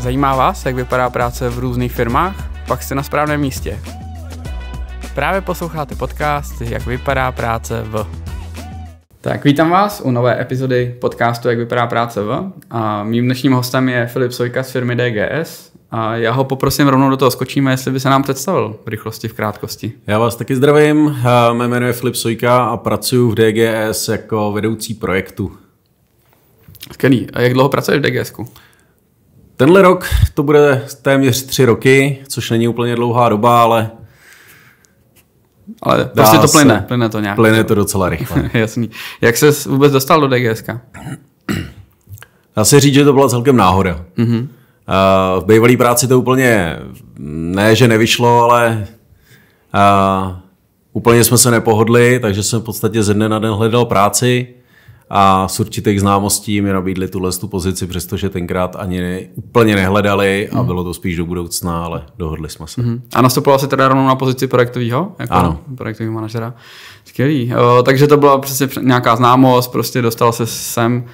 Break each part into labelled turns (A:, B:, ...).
A: Zajímá vás, jak vypadá práce v různých firmách? Pak jste na správném místě. Právě posloucháte podcast Jak vypadá práce v. Tak vítám vás u nové epizody podcastu Jak vypadá práce v. A mým dnešním hostem je Filip Sojka z firmy DGS. A já ho poprosím rovnou do toho skočíme, jestli by se nám představil v rychlosti, v krátkosti.
B: Já vás taky zdravím, mé jméno je Filip Sojka a pracuji v DGS jako vedoucí projektu. Skvělý. A jak dlouho pracuješ v DGSku? Tenhle rok to bude téměř tři roky, což není úplně dlouhá doba, ale ale prostě to plyne, se, plyne to nějak. Plyne to docela rychle.
A: Jasný. Jak se vůbec dostal do DGSK?
B: Dá se říct, že to byla celkem náhoda. Mm-hmm. Uh, v bývalý práci to úplně ne, že nevyšlo, ale uh, úplně jsme se nepohodli, takže jsem v podstatě ze dne na den hledal práci a s určitých známostí mi nabídli tuhle tu pozici, přestože tenkrát ani ne, úplně nehledali a hmm. bylo to spíš do budoucna, ale dohodli jsme se. Mm-hmm. A nastupoval si teda rovnou na pozici
A: projektového? Jako ano. Projektového manažera. Skvělý. Uh, takže to byla přesně nějaká známost, prostě dostal se sem.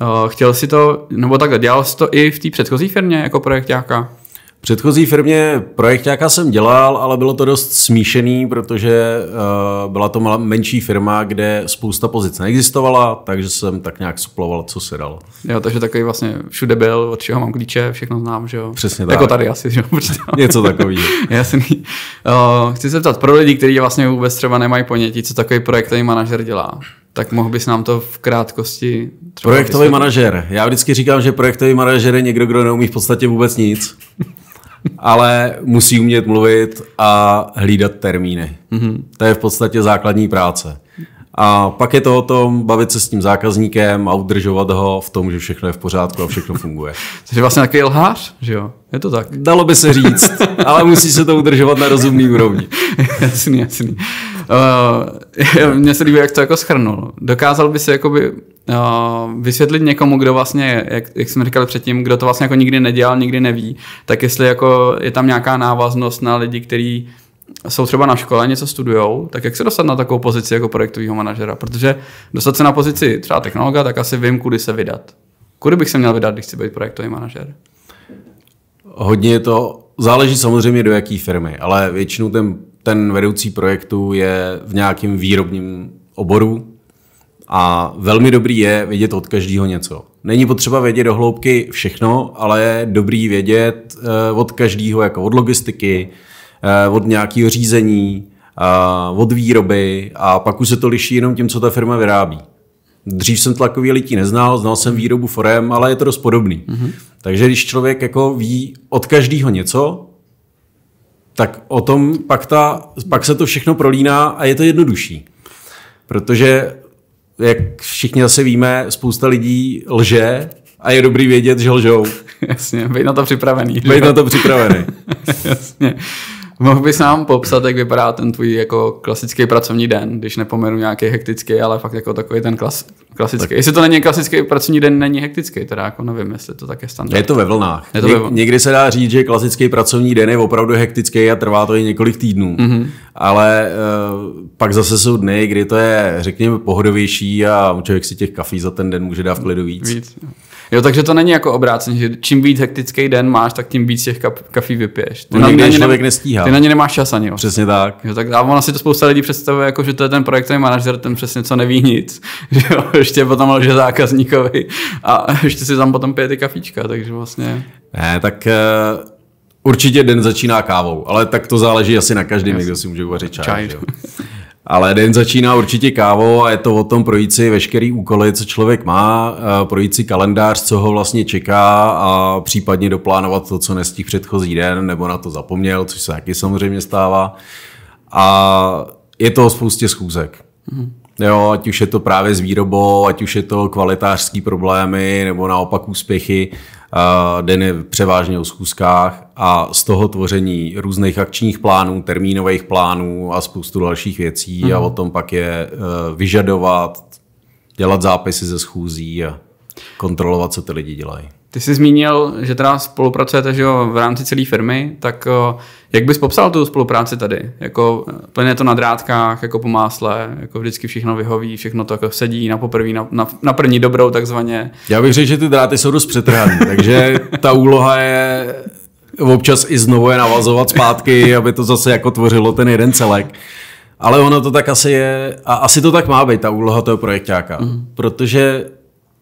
A: Uh, chtěl si to, nebo takhle, dělal jsi to i v té předchozí firmě jako projektáka?
B: V předchozí firmě projektáka jsem dělal, ale bylo to dost smíšený, protože uh, byla to menší firma, kde spousta pozic neexistovala, takže jsem tak nějak suploval, co se dalo.
A: Jo, takže takový vlastně všude byl, od čeho mám klíče, všechno znám, že jo. Přesně jako tak. Jako tady asi, že jo. Prostě. Něco takového.
B: Jasný. Uh, chci se
A: ptat, pro lidi, kteří vlastně vůbec třeba nemají ponětí, co takový projektový manažer dělá, tak mohl bys nám to v krátkosti Projektový vysvětlit. manažer.
B: Já vždycky říkám, že projektový manažer je někdo, kdo neumí v podstatě vůbec nic ale musí umět mluvit a hlídat termíny. Mm-hmm. To je v podstatě základní práce. A pak je to o tom bavit se s tím zákazníkem a udržovat ho v tom, že všechno je v pořádku a všechno funguje.
A: Jsi vlastně takový lhář, že jo? Je to tak. Dalo by se říct, ale musí se to udržovat na rozumný úrovni. jasný, jasný. Uh, Mně se líbí, jak to jako schrnul. Dokázal by si jakoby uh, vysvětlit někomu, kdo vlastně, jak, jak jsme říkali předtím, kdo to vlastně jako nikdy nedělal, nikdy neví, tak jestli jako je tam nějaká návaznost na lidi, kteří jsou třeba na škole, něco studujou, tak jak se dostat na takovou pozici jako projektového manažera? Protože dostat se na pozici třeba technologa, tak asi vím, kudy se vydat. Kudy bych se měl vydat, když chci být projektový manažer?
B: Hodně je to, záleží samozřejmě do jaké firmy, ale většinou ten ten vedoucí projektu je v nějakém výrobním oboru a velmi dobrý je vědět od každého něco. Není potřeba vědět do hloubky všechno, ale je dobrý vědět eh, od každého, jako od logistiky, eh, od nějakého řízení, eh, od výroby a pak už se to liší jenom tím, co ta firma vyrábí. Dřív jsem tlakový lití neznal, znal jsem výrobu forem, ale je to dost podobný. Mm-hmm. Takže když člověk jako ví od každého něco, tak o tom pak, ta, pak se to všechno prolíná a je to jednodušší. Protože, jak všichni zase víme, spousta lidí lže a je dobrý vědět, že lžou. Jasně, bejt na to připravený. Bejt na to připravený. Jasně. Mohl bys nám popsat, jak vypadá
A: ten tvůj jako klasický pracovní den, když nepomenu nějaký hektický, ale fakt jako takový ten klas, klasický. Tak. Jestli to není klasický pracovní den, není hektický, teda jako nevím, jestli to tak je standard. Je to ve
B: vlnách. Je to Ně- ve vlnách. Někdy se dá říct, že klasický pracovní den je opravdu hektický a trvá to i několik týdnů. Mm-hmm. Ale uh, pak zase jsou dny, kdy to je, řekněme, pohodovější a člověk si těch kafí za ten den může dát v klidu víc. víc. Jo, takže to není jako obrácení, že čím víc hektický
A: den máš, tak tím víc těch kaf- kafí vypiješ. Ty na ně člověk ne, nestíhá. Ty na
B: ně nemáš čas ani. Jo. Přesně tak.
A: Jo, tak a ona si to spousta lidí představuje, jako, že to je ten projektový manažer, ten přesně co neví nic. Že jo, ještě potom lže zákazníkovi a ještě si tam potom pije ty kafíčka, takže vlastně...
B: Ne, tak uh... Určitě den začíná kávou, ale tak to záleží asi na každém, kdo si může uvařit čaj. čaj. Ale den začíná určitě kávou a je to o tom projít si veškerý úkoly, co člověk má, eh, projít si kalendář, co ho vlastně čeká a případně doplánovat to, co nestih předchozí den, nebo na to zapomněl, což se taky samozřejmě stává. A je to o spoustě schůzek. Mm. Jo, ať už je to právě s výrobou, ať už je to kvalitářský problémy, nebo naopak úspěchy den je převážně o schůzkách a z toho tvoření různých akčních plánů, termínových plánů a spoustu dalších věcí mm. a mhm. o tom pak je eh, vyžadovat, dělat zápisy ze schůzí a kontrolovat, co ty lidi dělají.
A: Ty jsi zmínil, že teda spolupracujete že jo, v rámci celé firmy, tak uh, jak bys popsal tu spolupráci tady? Jako eh, plně to na drátkách, jako po másle, jako vždycky všechno vyhoví, všechno to jako sedí na poprví, na,
B: na, na první dobrou takzvaně. Já bych řekl, že ty dráty jsou dost přetrhané, takže ta úloha je občas i znovu je navazovat zpátky, aby to zase jako tvořilo ten jeden celek. Ale ono to tak asi je, a asi to tak má být, ta úloha toho projekťáka. Mm. Protože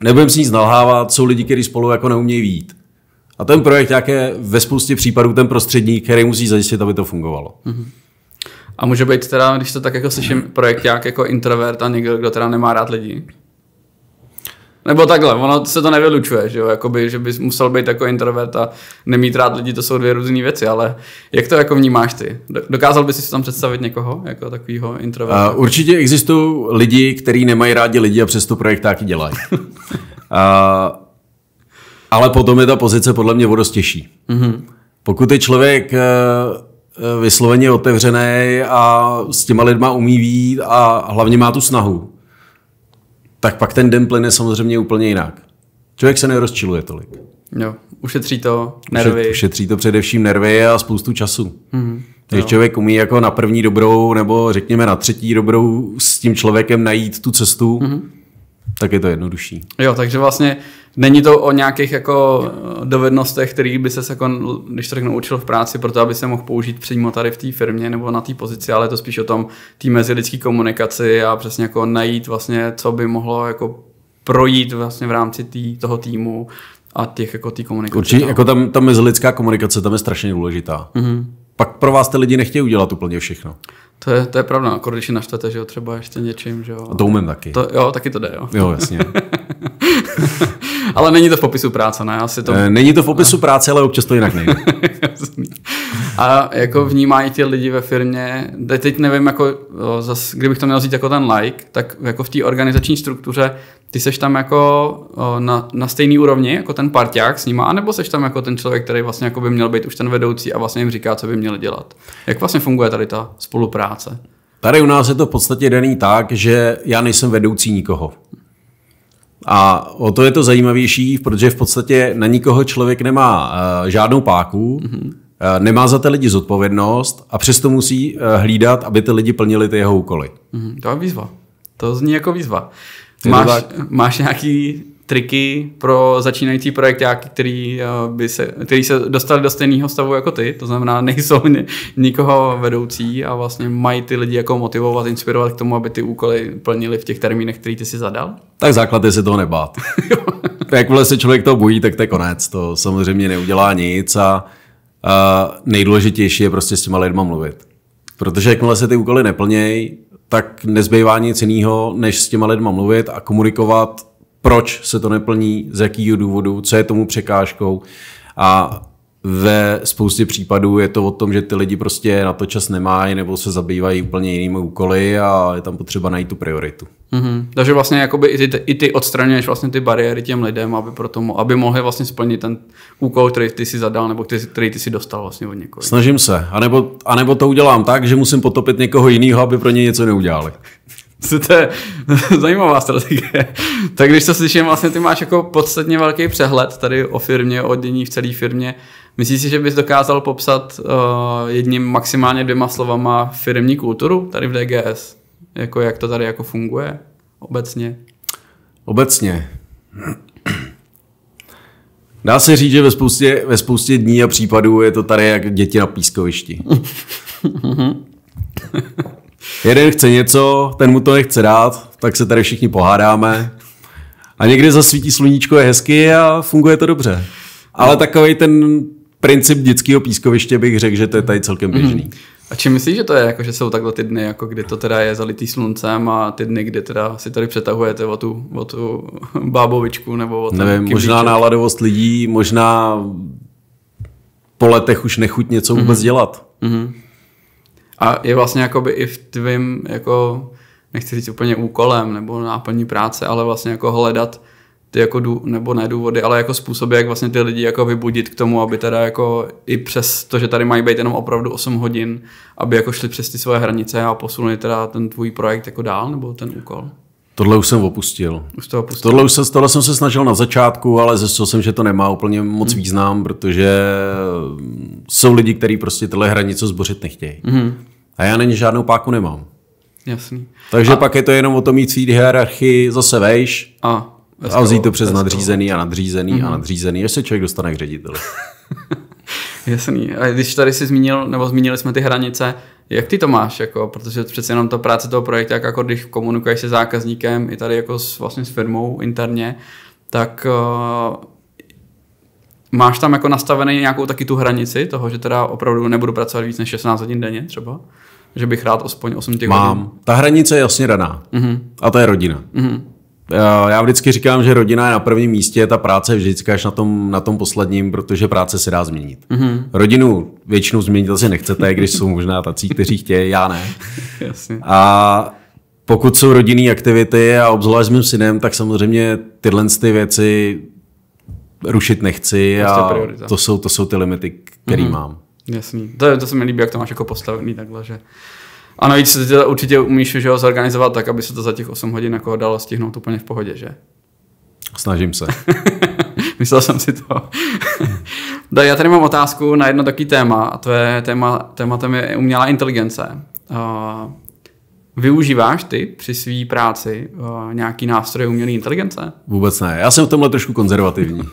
B: nebudem si nic nalhávat, jsou lidi, kteří spolu jako neumějí vít. A ten projekt nějaké ve spoustě případů ten prostředník, který musí zajistit, aby to fungovalo. Mm-hmm. A
A: může být teda, když to tak jako slyším, projekt jak jako introvert a někdo, kdo teda nemá rád lidi? Nebo takhle, ono se to nevylučuje, že jo, Jakoby, že bys musel být jako introvert a nemít rád lidi, to jsou dvě různé věci, ale jak to jako vnímáš ty? Dokázal bys si tam představit někoho jako takového introverta? Uh,
B: určitě existují lidi, kteří nemají rádi lidi a přesto projekt taky dělají. uh, ale potom je ta pozice podle mě o těžší. Mm-hmm. Pokud je člověk eh, eh, vysloveně otevřený a s těma lidma umí vít a hlavně má tu snahu, tak pak ten den plyne samozřejmě úplně jinak. Člověk se nerozčiluje tolik.
A: Jo, ušetří to nervy. Ušetří
B: to především nervy a spoustu času. Mm-hmm. Když jo. člověk umí jako na první dobrou nebo řekněme na třetí dobrou s tím člověkem najít tu cestu, mm-hmm tak je to jednodušší.
A: Jo, takže vlastně není to o nějakých jako eh, dovednostech, který by se jako, když to řeknu, učil v práci, proto aby se mohl použít přímo tady v té firmě nebo na té pozici, ale je to spíš o tom té mezilidské komunikaci a přesně jako najít vlastně, co by mohlo jako projít vlastně v rámci tý, toho týmu a těch jako tý komunikace. Určitě, jako tam,
B: ta mezilidská komunikace tam je strašně důležitá. Mm-hmm. Pak pro vás ty lidi nechtějí udělat úplně všechno.
A: To je, to je pravda, no, jako když naštvete, že jo, třeba ještě něčím, že jo. To umím taky. To, jo, taky to jde, jo. Jo, jasně. Ale není to v popisu práce, ne? Asi to... Eh, není
B: to v popisu eh. práce, ale občas to jinak nejde.
A: a jako vnímají ti lidi ve firmě, teď nevím, jako, zas, kdybych to měl říct jako ten like, tak jako v té organizační struktuře ty seš tam jako na, na stejný úrovni, jako ten parťák s nima, anebo seš tam jako ten člověk, který vlastně jako by měl být už ten vedoucí a vlastně jim říká, co by měli dělat. Jak vlastně funguje tady ta spolupráce?
B: Tady u nás je to v podstatě daný tak, že já nejsem vedoucí nikoho. A o to je to zajímavější, protože v podstatě na nikoho člověk nemá uh, žádnou páku, mm-hmm. uh, nemá za ty lidi zodpovědnost a přesto musí uh, hlídat, aby ty lidi plnili ty jeho úkoly.
A: Mm-hmm. To je výzva. To zní jako výzva. Máš, máš nějaký triky pro začínající projektáky, který, eh, by se, který se dostali do stejného stavu jako ty, to znamená nejsou nikoho vedoucí a vlastně mají ty lidi jako motivovat, inspirovat k tomu, aby ty úkoly plnili v těch termínech, který ty si zadal? Tak
B: základ je se toho nebát. Jakmile se člověk toho bojí, tak to je konec. To samozřejmě neudělá nic a, a nejdůležitější je prostě s těma lidma mluvit. Protože jakmile se ty úkoly neplnějí, tak nezbývá nic jiného, než s těma lidma mluvit a komunikovat proč se to neplní, z jakého důvodu, co je tomu překážkou. A ve spoustě případů je to o tom, že ty lidi prostě na to čas nemají nebo se zabývají úplně jinými úkoly a je tam potřeba najít tu prioritu.
A: Mm-hmm. Takže vlastně jakoby i ty, i ty odstraňuješ vlastně ty bariéry těm lidem, aby, pro tomu, aby mohli vlastně splnit ten úkol, který ty si zadal nebo který, který ty si dostal vlastně od někoho.
B: Snažím se. A nebo, a nebo to udělám tak, že musím potopit někoho jiného, aby pro ně něco neudělali. to je zajímavá strategie.
A: tak když to slyším, vlastně ty máš jako podstatně velký přehled tady o firmě, o dění v celé firmě. Myslíš si, že bys dokázal popsat uh, jedním maximálně dvěma slovama firmní kulturu tady v DGS? Jako jak to tady jako funguje obecně?
B: Obecně. Dá se říct, že ve spoustě, ve spoustě dní a případů je to tady jak děti na pískovišti. jeden chce něco, ten mu to nechce dát, tak se tady všichni pohádáme. A někdy zasvítí sluníčko, je hezky a funguje to dobře. Ale no. takový ten princip dětského pískoviště bych řekl, že to je tady celkem mhm. běžný. Mm-hmm. A čím myslíš, že to je, jako, že jsou takhle
A: ty dny, jako kdy to teda je zalitý sluncem a ty dny, kdy teda si tady přetahujete o tu, o tu bábovičku nebo o ten Nevím, možná
B: náladovost lidí, možná po letech už nechuť něco mm-hmm. dělat. Mm-hmm.
A: A je vlastně jakoby i v tvým, jako, nechci říct úplně úkolem nebo náplní práce, ale vlastně jako hledat ty jako dů, nebo ne důvody, ale jako způsoby, jak vlastně ty lidi jako vybudit k tomu, aby teda jako i přes to, že tady mají být jenom opravdu 8 hodin, aby jako šli přes ty svoje hranice a posunuli teda ten tvůj projekt jako dál nebo ten úkol.
B: Tohle už jsem opustil. Už to opustil. Tohle, už se, tohle jsem se snažil na začátku, ale zjistil jsem, že to nemá úplně moc hmm. význam, protože jsou lidi, kteří prostě tyhle hranice zbořit nechtějí. Hmm. A já na ně žádnou páku nemám. Jasný. Takže a... pak je to jenom o tom mít svý hierarchii zase vejš a, a vzít to přes nadřízený a nadřízený hmm. a mhm. nadřízený, až se člověk dostane k řediteli.
A: Jasný. A když tady si zmínil, nebo zmínili jsme ty hranice, jak ty to máš, jako, protože přece jenom ta práce toho projektu, jak jako když komunikuješ se zákazníkem i tady jako s, vlastně s firmou interně, tak uh, máš tam jako nastavený nějakou taky tu hranici toho, že teda opravdu nebudu pracovat víc než 16 hodin denně třeba? Že bych rád aspoň 8 těch Mám. Hodin.
B: Ta hranice je jasně daná. Uh-huh. A to je rodina. Uh-huh. Eh, já vždycky říkám, že rodina je na prvním místě, ta práce vždycky až na tom, na tom posledním, protože práce se dá změnit. Mm-hmm. Rodinu většinou změnit asi nechcete, když jsou možná tací, kteří chtějí, já ne. Jasně. A pokud jsou rodinné aktivity a obzvlášť s mým synem, tak samozřejmě tyhle ty věci rušit nechci prostě a to jsou, to jsou ty limity, které mm-hmm. mám.
A: Jasný. To, to se mi líbí, jak to máš jako postavený takhle, že a navíc se to určitě umíš že ho, zorganizovat tak, aby se to za těch 8 hodin jako dalo stihnout úplně v pohodě, že?
B: Snažím se. Myslel jsem si to.
A: da, já tady mám otázku na jedno takový téma, a to je téma, tématem je umělá inteligence. Uh, Využíváš ty při své práci uh, nějaký nástroj umělé inteligence?
B: Vůbec ne. Já jsem v tomhle trošku konzervativní.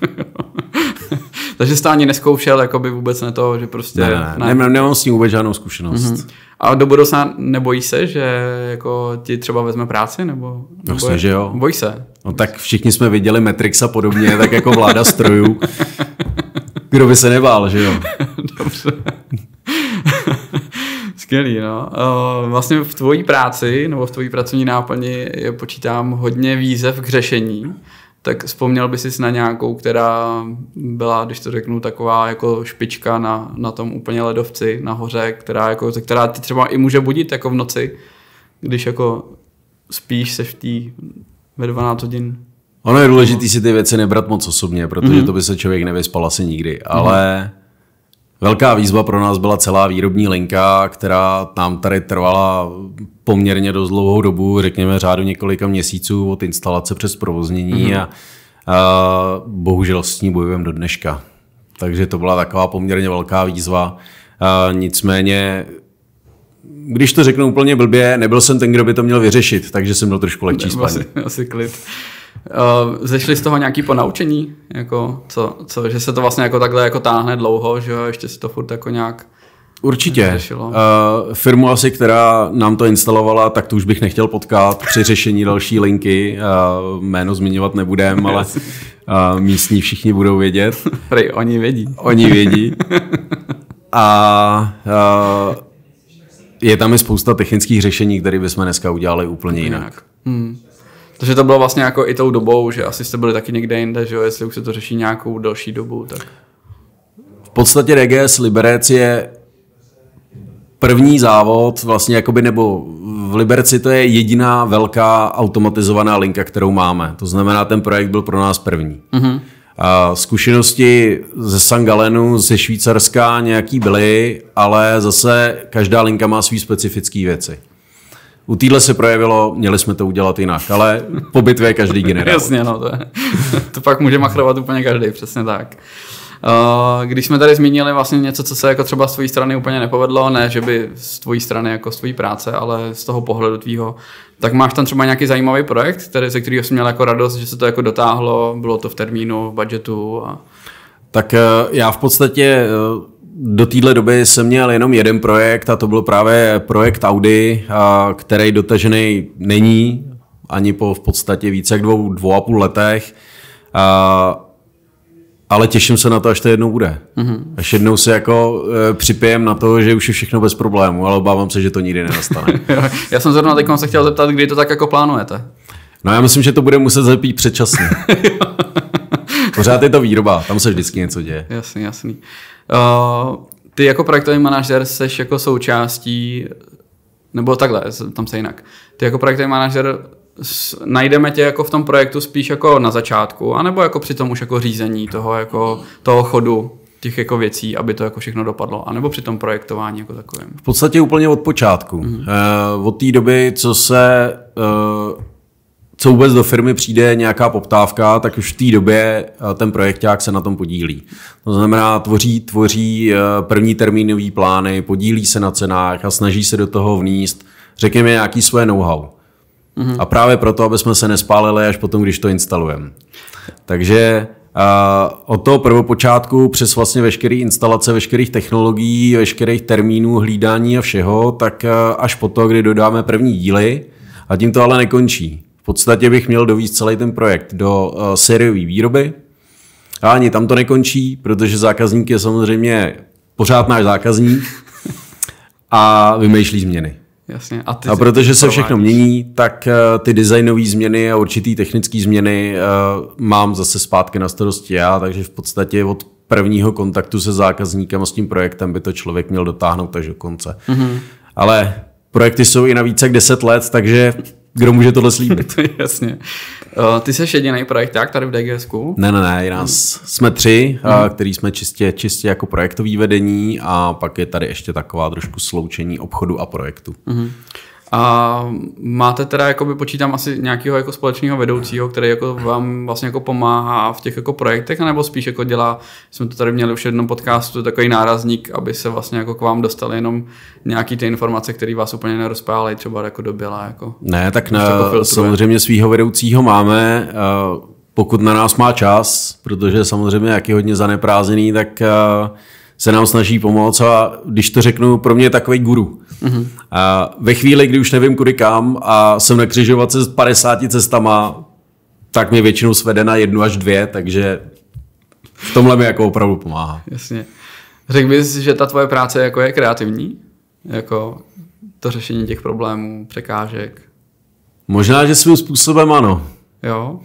B: Takže jsi
A: neskoušel, jako by vůbec ne to, že prostě... Ne, ne, ne. Nemám,
B: nemám s ním vůbec žádnou zkušenost. Mm-hmm. A do budoucna nebojí se,
A: že jako ti třeba vezme práci? Nebo, nebo vlastně, je, že jo. Bojí se.
B: No tak všichni jsme viděli Matrix a podobně, tak jako vláda strojů. Kdo by se nebál, že jo? Dobře.
A: Skvělý, no. Eh, vlastně v tvojí práci nebo v tvojí pracovní náplni počítám hodně výzev k řešení tak vzpomněl by si na nějakou, která byla, když to řeknu, taková jako špička na, na tom úplně ledovci nahoře, která, jako, která ti třeba i může budit jako v noci, když jako spíš se v té ve 12 hodin.
B: Ono je důležité no. si ty věci nebrat moc osobně, protože mm-hmm. to by se člověk nevyspal asi nikdy, mhm. ale... Mm-hmm Velká výzva pro nás byla celá výrobní linka, která nám tady trvala poměrně dost dlouhou dobu, řekněme řádu několika měsíců od instalace přes provoznění mm-hmm. a, a bohužel s ní bojujeme do dneška. Takže to byla taková poměrně velká výzva. A nicméně, když to řeknu úplně blbě, nebyl jsem ten, kdo by to měl vyřešit, takže jsem byl trošku lehčí spát. Asi,
A: asi klid. Uh, zešli z toho nějaký ponaučení? Jako, co, co, že se to vlastně jako takhle jako táhne dlouho, že jo, ještě si to furt jako nějak
B: Určitě. Uh, firmu asi, která nám to instalovala, tak to už bych nechtěl potkat při řešení další linky. Uh, jméno zmiňovat nebudem, ale uh, místní všichni budou vědět. Prej, oni vědí. Oni vědí. A uh, je tam i spousta technických řešení, které bychom dneska udělali úplně jinak. jinak.
A: Hmm. Takže to bylo vlastně jako i tou dobou, že asi jste byli taky někde jinde, že jo, jestli už se to řeší nějakou další dobu, tak...
B: V podstatě Reges Liberec je první závod vlastně jakoby, nebo v Liberci to je jediná velká automatizovaná linka, kterou máme. To znamená, ten projekt byl pro nás první. Mm-hmm. A zkušenosti ze San Galenu, ze Švýcarska nějaký byly, ale zase každá linka má svý specifické věci u týdle se projevilo, měli jsme to udělat jinak, ale po bitvě je každý generál. Jasně, no, to, je, to pak může machrovat úplně každý, přesně tak. Eh, když jsme tady
A: zmínili vlastně něco, co se jako třeba z tvojí strany úplně nepovedlo, ne, že by z tvojí strany jako z tvojí práce, ale z toho pohledu tvýho, tak máš tam třeba nějaký zajímavý projekt, který, ze kterého jsi měl jako radost, že se to jako dotáhlo, bylo to v termínu, v budgetu a...
B: Tak eh, já v podstatě eh, do téhle doby jsem měl jenom jeden projekt a to byl právě projekt Audi, který dotažený není ani po v podstatě více jak dvou, dvou a půl letech. A, ale těším se na to, až to jednou bude. Mm-hmm. Až jednou se jako e, připijem na to, že už je všechno bez problému, ale obávám se, že to nikdy nenastane.
A: já jsem zrovna teď se chtěl zeptat, kdy to tak jako plánujete.
B: No já myslím, že to bude muset zepít předčasně. Pořád je to výroba, tam se vždycky něco děje. Jasný, jasný.
A: Uh, ty jako projektový manažer seš jako součástí, nebo takhle, tam se jinak. Ty jako projektový manažer najdeme tě jako v tom projektu spíš jako na začátku, anebo jako při tom už jako řízení toho, jako, toho chodu těch jako věcí, aby to jako všechno dopadlo, anebo při tom projektování jako takovém?
B: V podstatě úplně od počátku. Mm-hmm. Uh, od té doby, co se uh, co vůbec do firmy přijde nějaká poptávka, tak už v té době eh, ten projekták se na tom podílí. To znamená, tvoří, tvoří eh, první termínové plány, podílí se na cenách a snaží se do toho vníst, řekněme, nějaký své know-how. Mm-hmm. A právě proto, aby jsme se nespálili až potom, když to instalujeme. Takže Uh, od toho prvopočátku přes vlastně veškeré instalace, veškerých technologií, veškerých termínů, hlídání a všeho, tak uh, až po to, kdy dodáme první díly, a tím to ale nekončí podstatě bych měl dovíst celý ten projekt do uh, sériové výroby. A ani tam to nekončí, protože zákazník je samozřejmě pořád náš zákazník a vymýšlí změny. Jasně. A, ty a protože se všechno mění, tak uh, ty designové změny a určitý technické změny uh, mám zase zpátky na starosti já, takže v podstatě od prvního kontaktu se zákazníkem a s tím projektem by to člověk měl dotáhnout až do konce. Mm-hmm. Ale projekty jsou i na více jak 10 let, takže kdo může tohle slíbit? Jasně. Uh, ty jsi
A: jediný projekták tady v DGS?
B: Ne, ne, ne, nás hmm. jsme tři, hmm. který jsme čistě, čistě jako projektový vedení a pak je tady ještě taková trošku sloučení obchodu a projektu. Hmm.
A: A máte teda, jakoby počítám asi nějakého jako společného vedoucího, který jako vám vlastně jako pomáhá v těch jako projektech, nebo spíš jako dělá, jsme to tady měli už v jednom podcastu, takový nárazník, aby se vlastně jako k vám dostali jenom nějaký ty informace, které vás úplně nerozpálejí třeba jako do Jako,
B: ne, tak na, jako samozřejmě svého vedoucího máme, pokud na nás má čas, protože samozřejmě jak je hodně zaneprázdněný, tak se nám snaží pomoct a když to řeknu, pro mě je takový guru. Mm-hmm. A ve chvíli, kdy už nevím kudy kam a jsem na křižovatce s 50 cestama, tak mě většinou svede na jednu až dvě, takže v tomhle mi jako opravdu pomáhá.
A: Jasně. Řekl bys, že ta tvoje práce jako je kreativní? Jako to řešení těch problémů, překážek?
B: Možná, že svým způsobem ano. Jo.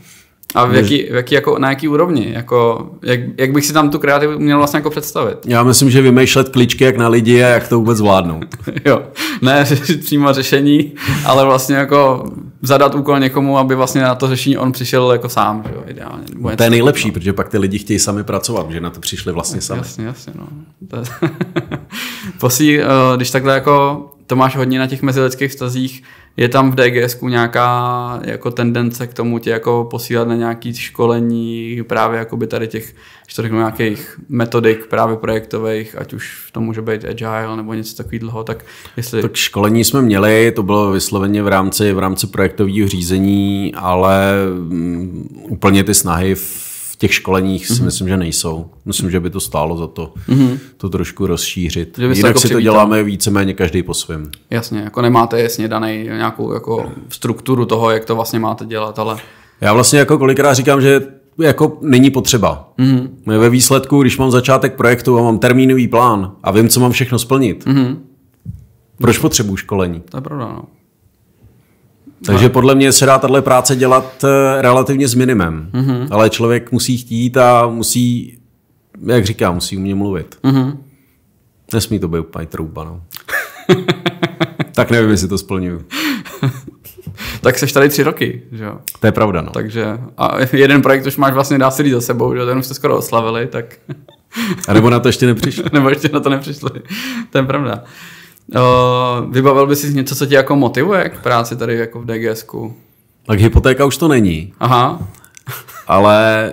B: A v jaký,
A: v jaký, jako, na jaký úrovni? Jako, jak, jak, bych si tam tu kreativu měl vlastně jako představit?
B: Já myslím, že vymýšlet kličky jak na lidi a jak to vůbec zvládnout. jo,
A: ne řešit přímo řešení, ale vlastně jako zadat úkol někomu, aby vlastně na to řešení on přišel jako sám, že jo, ideálně.
B: No, to je nejlepší, no. protože pak ty lidi chtějí sami pracovat, že na to přišli vlastně sami. Jasně, jasně, no.
A: Posí, eh, když takhle jako to máš hodně na těch mezilidských vztazích. Je tam v dgs nějaká jako tendence k tomu tě jako posílat na nějaký školení právě jakoby tady těch, to řeknu, nějakých metodik právě projektových, ať už to může být agile nebo něco takového, tak jestli... Tak
B: školení jsme měli, to bylo vysloveně v rámci, v rámci projektového řízení, ale mm, úplně ty snahy v těch školeních mm-hmm. myslím, že nejsou. Myslím, že by to stálo za to mm-hmm. to trošku rozšířit. Že Jinak jako si to děláme víceméně každý po svém.
A: Jasně, jako nemáte jasně danej nějakou jako strukturu toho, jak to vlastně máte dělat, ale...
B: Já vlastně jako kolikrát říkám, že jako není potřeba. Mm-hmm. Ve výsledku, když mám začátek projektu a mám termínový plán a vím, co mám všechno splnit, mm-hmm. proč potřebuji školení? To je pravda, no. Takže no. podle mě se dá tahle práce dělat eh, relativně s minimem. Mm-hmm. Ale člověk musí chtít a musí, jak říkám, musí mě mluvit. Mm-hmm. Nesmí to být úplně trouba, no. tak nevím, jestli to splňuju.
A: tak seš tady tři roky, že jo?
B: To je pravda, no. Takže
A: a jeden projekt už máš vlastně dá se za sebou, že ten už jste skoro oslavili, tak... a nebo na to ještě nepřišli. nebo ještě na to nepřišli, to je pravda. Eh, vybavil bys si něco, co tě jako motivuje k práci tady jako v DGSku?
B: Tak hypotéka už to není. Aha. Ale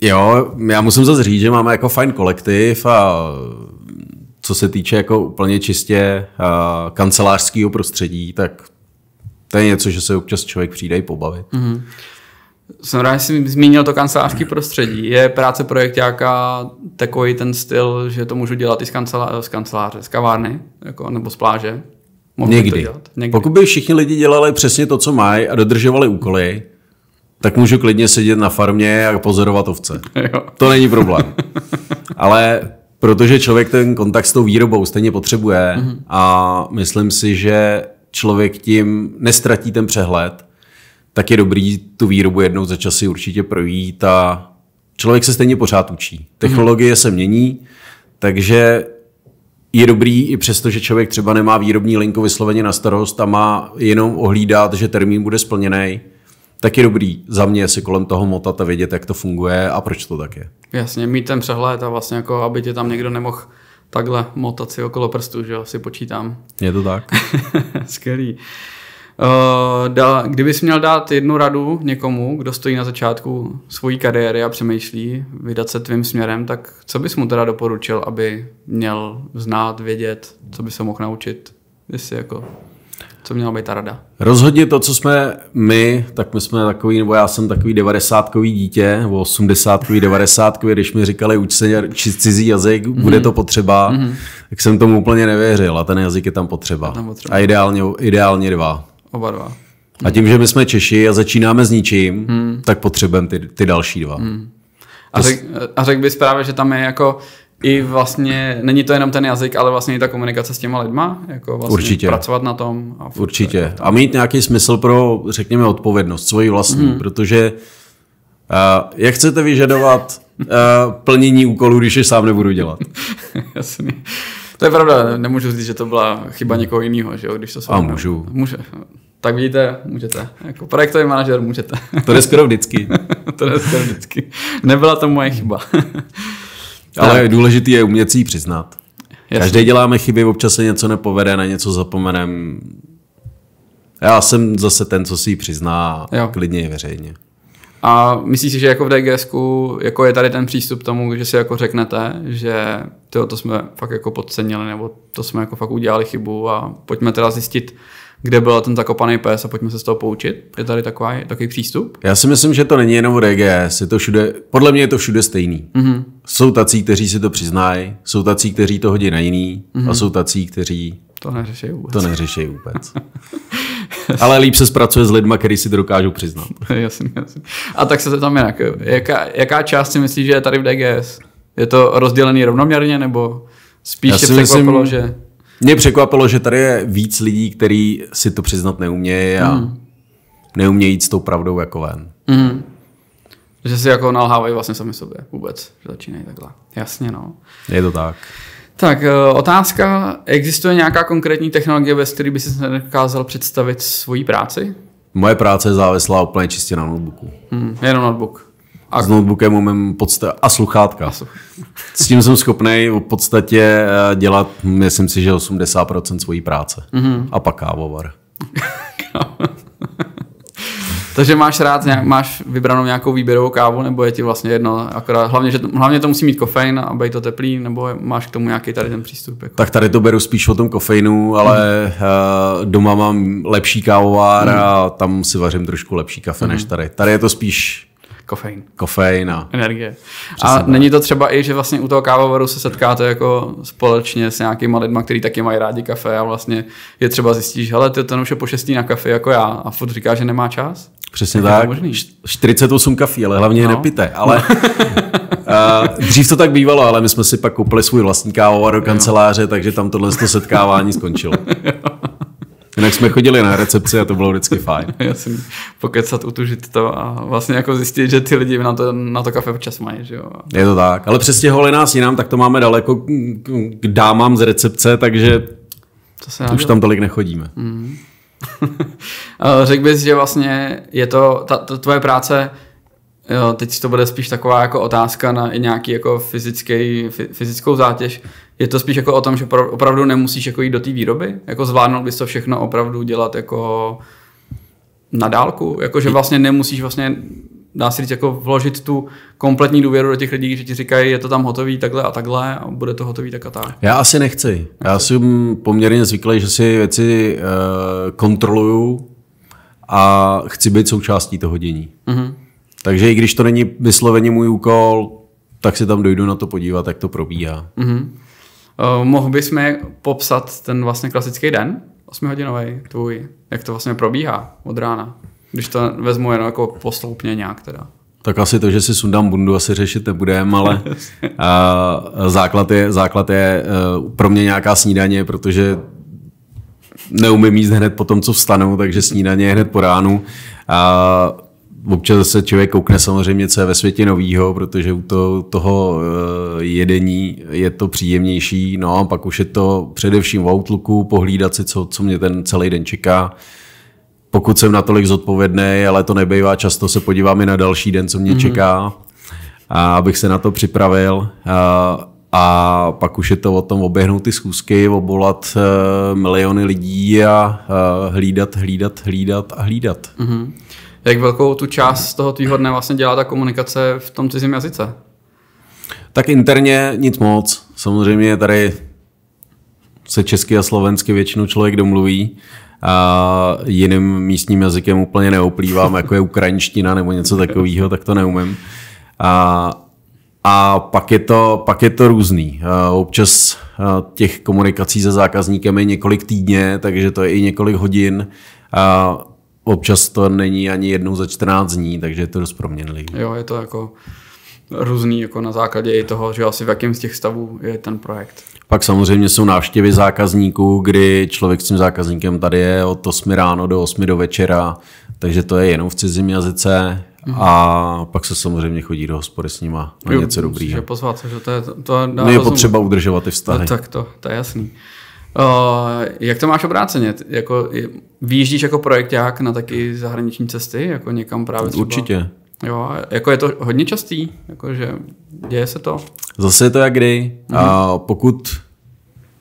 B: jo, já musím zase říct, že máme jako fajn kolektiv a co se týče jako úplně čistě uh, eh, kancelářského prostředí, tak to je něco, že se občas člověk přijde i pobavit. Mm-hmm. Jsem rád,
A: že jsi zmínil to kancelářské prostředí. Je práce projektáka takový ten styl, že to můžu dělat i z, kancelá- z kanceláře, z kavárny, jako, nebo z pláže?
B: Mohu Někdy. To dělat? Někdy. Pokud by všichni lidi dělali přesně to, co mají a dodržovali úkoly, tak můžu klidně sedět na farmě a pozorovat ovce. Jo. To není problém. Ale protože člověk ten kontakt s tou výrobou stejně potřebuje mm-hmm. a myslím si, že člověk tím nestratí ten přehled tak je dobrý tu výrobu jednou za časy určitě projít a člověk se stejně pořád učí. Mhm. Technologie se mění, takže je dobrý i přesto, že člověk třeba nemá výrobní linku vysloveně na starost a má jenom ohlídat, že termín bude splněný, tak je dobrý za mě si kolem toho motat a vědět, jak to funguje a proč to tak je.
A: Jasně, mít ten přehled a vlastně jako, aby tě tam někdo nemohl takhle motat si okolo prstů, že jo, si počítám.
B: Je to tak.
A: Skvělý. Uh, eh, da, kdybys měl dát jednu radu někomu, kdo stojí na začátku svojí kariéry a přemýšlí vydat se tvým směrem, tak co bys mu teda doporučil, aby měl znát, vědět, co by se mohl naučit? Jestli jako, co měla být ta rada?
B: Rozhodně to, co jsme my, tak my jsme takový, nebo já jsem takový devadesátkový dítě, nebo osmdesátkový, devadesátkový, když mi říkali uč se cizí jazyk, mm-hmm. bude to potřeba, mm-hmm. tak jsem tomu úplně nevěřil a ten jazyk je tam potřeba. Je tam potřeba. A ideálně, ideálně dva oba dva. A tím, že my jsme Češi a začínáme s ničím, hmm. tak potřebujeme ty, ty další dva. Hmm. A, řek,
A: a řekl bys právě, že tam je jako i vlastně, není to jenom ten jazyk, ale vlastně i ta komunikace s těma lidma, jako vlastně Určitě. pracovat na tom.
B: A Určitě. Jako a mít nějaký smysl pro, řekněme, odpovědnost, svoji vlastní, hmm. protože uh, jak chcete vyžadovat uh, plnění úkolů, když je sám nebudu dělat? Jasně.
A: To je pravda, nemůžu říct, že to byla chyba někoho jiného, že jo, když to sám... A můžu. Může tak vidíte, můžete. Jako projektový manažer můžete. To je skoro vždycky. to je skoro vždycky. Nebyla to moje chyba.
B: Ale důležitý je umět si ji přiznat. Jasně. Každý děláme chyby, občas se něco nepovede, na něco zapomenem. Já jsem zase ten, co si ji přizná jo. klidně i veřejně. A
A: myslíš si, že jako v dgs jako je tady ten přístup tomu, že si jako řeknete, že tyjo, to jsme fakt jako podcenili, nebo to jsme jako fakt udělali chybu a pojďme teda zjistit, kde byl ten zakopaný pes a pojďme se z toho poučit? Je tady taková, takový přístup?
B: Já si myslím, že to není jenom RGS, je to všude, podle mě je to všude stejný. Mm-hmm. Jsou tací, kteří si to přiznají, jsou tací, kteří to hodí na jiný mm-hmm. a mhm. jsou tací, kteří to neřeší vůbec. To neřeší vůbec. Ale líp se zpracuje s lidma, který si to dokážou přiznat. jasně, jasně.
A: A tak se tam jinak. Jaká, jaká část si myslíš, že je tady v DGS? Je to rozdělený rovnoměrně, nebo spíš Já tě myslím, že
B: mě překvapilo, že tady je víc lidí, kteří si to přiznat neumějí a mm. neumějí jít s tou pravdou jako ven.
A: Mm. Že si jako nalhávají vlastně sami sobě vůbec, že začínají takhle. Jasně, no. Je to tak. Tak, eh, otázka. Existuje nějaká konkrétní technologie, bez které by si nedokázal představit svoji práci?
B: Moje práce je závislá úplně čistě na notebooku. Mm. jenom notebook a s notebookem umím podsta- a sluchátka. S tím jsem schopný v podstatě eh, dělat, myslím si, že 80% svojí práce. Mm-hmm. A pak kávovar.
A: Takže máš rád, nějak, máš vybranou nějakou výběrovou kávu, nebo je ti vlastně jedno, akorát hlavně, že, hlavně to musí mít kofein a být to teplý, nebo máš k tomu nějaký tady ten přístup? Jako?
B: Tak tady to beru spíš o tom kofeinu, ale mm. uh, doma mám lepší kávovár mm. a tam si vařím trošku lepší kafe mm. než mhm. tady. Tady je to spíš Kofein. Kofein a...
A: Energie. Přesně a tak. není to třeba i, že vlastně u toho kávovaru se setkáte jako společně s nějakýma lidma, kteří taky mají rádi kafe a vlastně je třeba zjistíš, hele, ty ten už je po šestý na kafe jako já a furt říká, že nemá čas?
B: Přesně tak, tak. 48 kafí, ale hlavně no. je nepité. Ale Uh, dřív to tak bývalo, ale my jsme si pak koupili svůj vlastní kávovar do kanceláře, takže tam tohle setkávání skončilo. Jinak jsme chodili na recepci a to bylo vždycky fajn. Já jsem
A: pokecat, utužit to a vlastně jako zjistit, že ty lidi na to, na to kafe občas mají. Že jo?
B: Je to tak, ale přestěhovali nás jinam, tak to máme daleko k dámám z recepce, takže to se už tam tolik nechodíme. Mm.
A: Řekl bys, že vlastně je to, ta, ta tvoje práce jo, teď to bude spíš taková jako otázka na i nějaký jako fyzický, fyzickou zátěž. Je to spíš jako o tom, že opravdu nemusíš jako jít do té výroby? Jako zvládnout bys to všechno opravdu dělat jako na dálku? Jako, že vlastně nemusíš vlastně dá se říct, jako vložit tu kompletní důvěru do těch lidí, že ti říkají, je to tam hotový takhle a takhle a bude to hotový tak a tak.
B: Já asi nechci. nechci. Já jsem poměrně zvyklý, že si věci uh, kontroluju a chci být součástí toho dění. Mm-hmm. Takže i když to není vysloveně můj úkol, tak si tam dojdu na to podívat, jak to probíhá. Mm-hmm.
A: Uh, mohl bys popsat ten vlastně klasický den, 8-hodinový tvůj, jak to vlastně probíhá od rána, když to vezmu jenom jako postupně nějak teda?
B: Tak asi to, že si sundám bundu, asi řešit nebudeme, ale a, základ je, základ je uh, pro mě nějaká snídaně, protože neumím jíst hned po tom, co vstanu, takže snídaně je hned po ránu. A občas se člověk koukne samozřejmě, co je ve světě novýho, protože u to, toho eh, jedení je to příjemnější. No a pak už je to především v Outlooku pohlídat si, co, co mě ten celý den čeká. Pokud jsem natolik zodpovědný, ale to nebejvá často, se podívám i na další den, co mě mm-hmm. čeká, a abych se na to připravil. A, a pak už je to o tom oběhnout ty schůzky, obolat eh, miliony lidí a hlídat, hlídat, hlídat a hlídat.
A: Mm-hmm. Jak velkou tu část toho tvýho dne vlastně dělá ta komunikace v tom cizím jazyce?
B: Tak interně nic moc. Samozřejmě tady se česky a slovensky většinou člověk domluví a jiným místním jazykem úplně neoplývám, jako je ukrajinština nebo něco takového, tak to neumím. A, a pak, je to, pak je to různý. Občas těch komunikací se zákazníkem je několik týdně, takže to je i několik hodin. A občas to není ani jednou za 14 dní, takže je to dost proměnlý.
A: Jo, je to jako různý jako na základě i toho, že asi v jakém z těch stavů je ten projekt.
B: Pak samozřejmě jsou návštěvy zákazníků, kdy člověk s tím zákazníkem tady je od 8 ráno do 8 do večera, takže to je jenom v cizím jazyce mm-hmm. a pak se samozřejmě chodí do hospody s nima na jo, něco dobrýho. Jo, pozvat, že to je, to je, no je potřeba udržovat ty vztahy. No, tak to,
A: to je jasný. Uh, jak to máš obráceně? Jako, výjíždíš jako projekták na taky zahraniční cesty, jako někam právě třeba? Určitě. Jo, jako je to hodně častý, jako, že děje se to?
B: Zase je to jak kdy. Mhm. A pokud,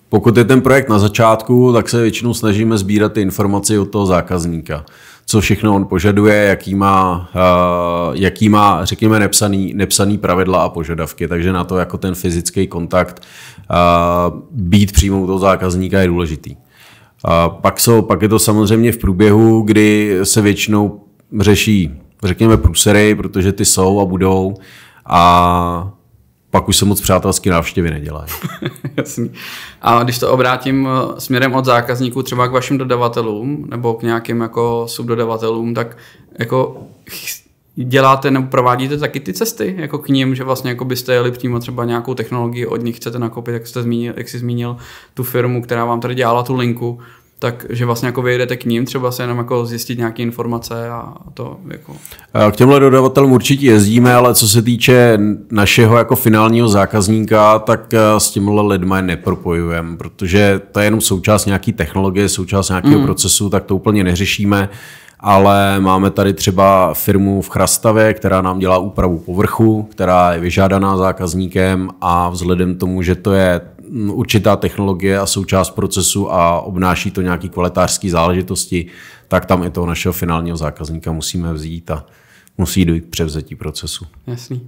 B: pokud je ten projekt na začátku, tak se většinou snažíme sbírat ty informace od toho zákazníka co všechno on požaduje, jaký má, uh, jaký má řekněme, nepsaný, nepsaný pravidla a požadavky. Takže na to jako ten fyzický kontakt uh, být přímo u toho zákazníka je důležitý. Uh, pak, jsou, pak je to samozřejmě v průběhu, kdy se většinou řeší, řekněme, průsery, protože ty jsou a budou. A pak už se moc přátelské návštěvy nedělají.
A: Jasný. A když to obrátím eh, směrem od zákazníků třeba k vašim dodavatelům nebo k nějakým jako subdodavatelům, tak jako děláte nebo provádíte taky ty cesty jako k ním, že vlastně jako byste jeli přímo třeba nějakou technologii od nich chcete nakoupit, jak, jste zmínil, jak jsi zmínil tu firmu, která vám tady dělala tu linku, tak že vlastně jako vyjedete k ním třeba se jenom jako zjistit nějaké informace a to jako...
B: Eh, k těmhle dodavatelům určitě jezdíme, ale co se týče našeho jako finálního zákazníka, tak eh, s těmhle lidmi nepropojujeme, protože to je jenom součást nějaké technologie, součást nějakého mm. procesu, tak to úplně neřešíme ale máme tady třeba firmu v Chrastavě, která nám dělá úpravu povrchu, která je vyžádaná zákazníkem a vzhledem tomu, že to je určitá technologie a součást procesu a obnáší to nějaký kvalitářské záležitosti, tak tam i toho našeho finálního zákazníka musíme vzít a musí dojít k převzetí procesu.
A: Jasný.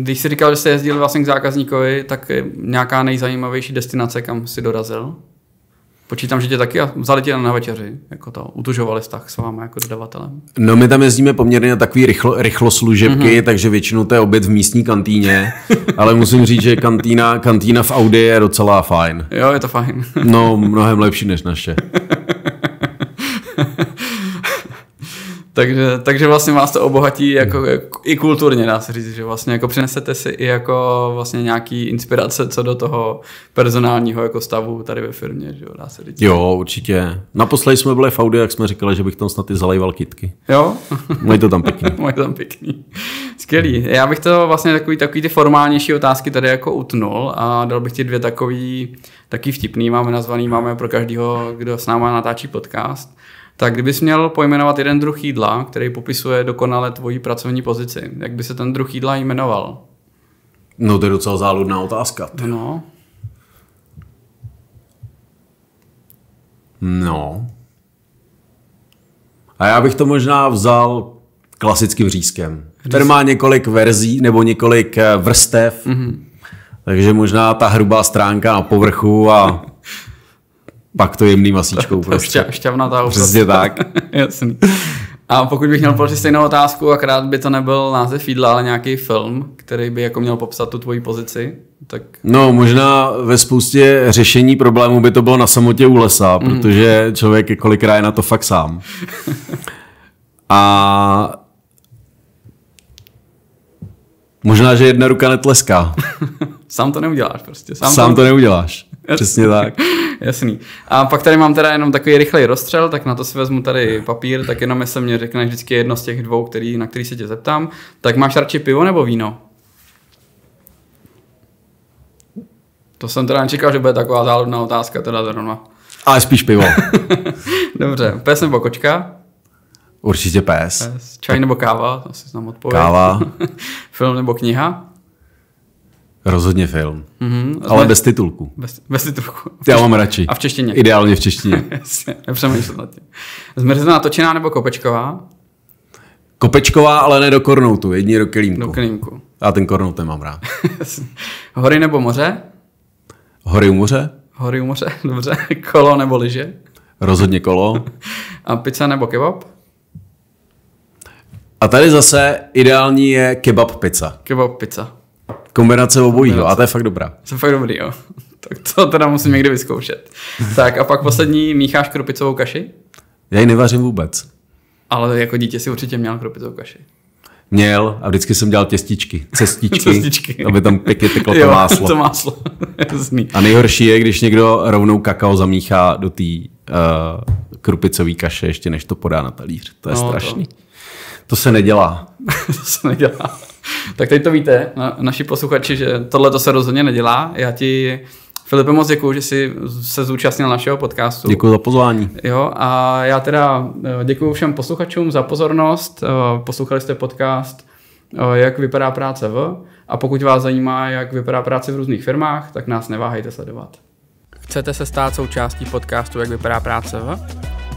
A: Když jsi říkal, že jste jezdil vlastně k zákazníkovi, tak nějaká nejzajímavější destinace, kam si dorazil? Počítám, že tě taky a vzali tě na večeři, jako to, utužovali vztah s vámi jako dodavatelem.
B: No my tam jezdíme poměrně na takový rychlo, rychloslužebky, mm-hmm. takže většinou to je oběd v místní kantýně, ale musím říct, že kantýna, kantýna v Audi je docela fajn. Jo, je to fajn. no, mnohem lepší než naše.
A: takže, takže vlastně vás to obohatí jako, jako, i kulturně, dá se říct, že vlastně jako přinesete si i jako vlastně nějaký inspirace co do toho personálního jako stavu tady ve firmě, že jo, dá se říct.
B: Jo, určitě. Naposledy jsme byli v Audi, jak jsme říkali, že bych tam snad i zalejval kitky. Jo? Mají to tam pěkný.
A: Mají to tam pěkný. Skvělý. Já bych to vlastně takový, takový ty formálnější otázky tady jako utnul a dal bych ti dvě takový, taky vtipný, máme nazvaný, máme pro každého, kdo s náma natáčí podcast. Tak kdybys měl pojmenovat jeden druh jídla, který popisuje dokonale tvoji pracovní pozici, jak by se ten druh jídla jmenoval?
B: No to je docela záludná otázka. Tě. No. No. A já bych to možná vzal klasickým řízkem. Ten má několik verzí nebo několik eh, vrstev, mm-hmm. takže možná ta hrubá stránka na povrchu a pak to jemný masíčkou to, prostě. Šťa,
A: šťavnatá Přesně tak. Jasný. A pokud bych měl položit stejnou otázku, akorát by to nebyl název jídla, ale nějaký film, který by jako měl popsat tu tvoji pozici, tak...
B: No, možná ve spoustě řešení problémů by to bylo na samotě u lesa, mm. protože člověk je kolikrát je na to fakt sám. A možná, že jedna ruka netleská.
A: Sám to neuděláš prostě. Sám, Sám to
B: neuděláš. Přesně tak.
A: Jasný. A pak tady mám teda jenom takový rychlej rozstřel, tak na to si vezmu tady papír, tak jenom jestli mě řekne vždycky jedno z těch dvou, který, na který se tě zeptám, tak máš radši pivo nebo víno? To jsem teda nečekal, že bude taková záludná otázka teda zrovna.
B: Ale spíš pivo. Dobře,
A: pes nebo kočka?
B: Určitě pes.
A: pes. Čaj nebo káva? Asi znám odpověď. Káva. Film nebo kniha?
B: Rozhodně film. Mm-hmm, Ale bez titulku. Bez, bez titulku. Já mám radši. A v češtině. Ideálně v češtině.
A: Jasně, nad tím. Zmrzná točená nebo kopečková?
B: Kopečková, ale ne do kornoutu, jedině do kelímku. Do kelímku. A ten kornout mám rád.
A: Hory nebo moře?
B: Hory u moře.
A: Hory u moře, dobře. Kolo nebo lyže?
B: Rozhodně kolo.
A: A pizza nebo kebab?
B: A tady zase ideální je kebab pizza.
A: Kebab pizza.
B: Kombinace obojího, a to je fakt dobrá.
A: To je fakt dobrý, jo. Tak to teda musím někdy vyzkoušet. tak a pak poslední, mícháš krupicovou kaši?
B: Já ji nevařím vůbec.
A: Ale jako dítě si určitě měl krupicovou kaši.
B: Měl a vždycky jsem dělal těstičky, cestičky, cestičky. aby tam pěkně teklo to máslo. to
A: máslo, A nejhorší
B: je, když někdo rovnou kakao zamíchá do té uh, eh, krupicové kaše, ještě než to podá na talíř. To je no, strašný. To. to se nedělá.
A: to se nedělá. tak teď to víte, na, naši posluchači, že tohle to se rozhodně nedělá. Já ti Filipe, moc děkuji, že jsi se zúčastnil našeho podcastu. Děkuji za pozvání. Jo, a já teda eh, děkuji všem posluchačům za pozornost. Eh, poslouchali jste podcast eh, Jak vypadá práce v. A pokud vás zajímá, jak vypadá práce v různých firmách, tak nás neváhejte sledovat. Chcete se stát součástí podcastu Jak vypadá práce v?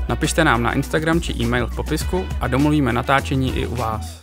A: Napište nám na Instagram či e-mail v popisku a domluvíme natáčení i u vás.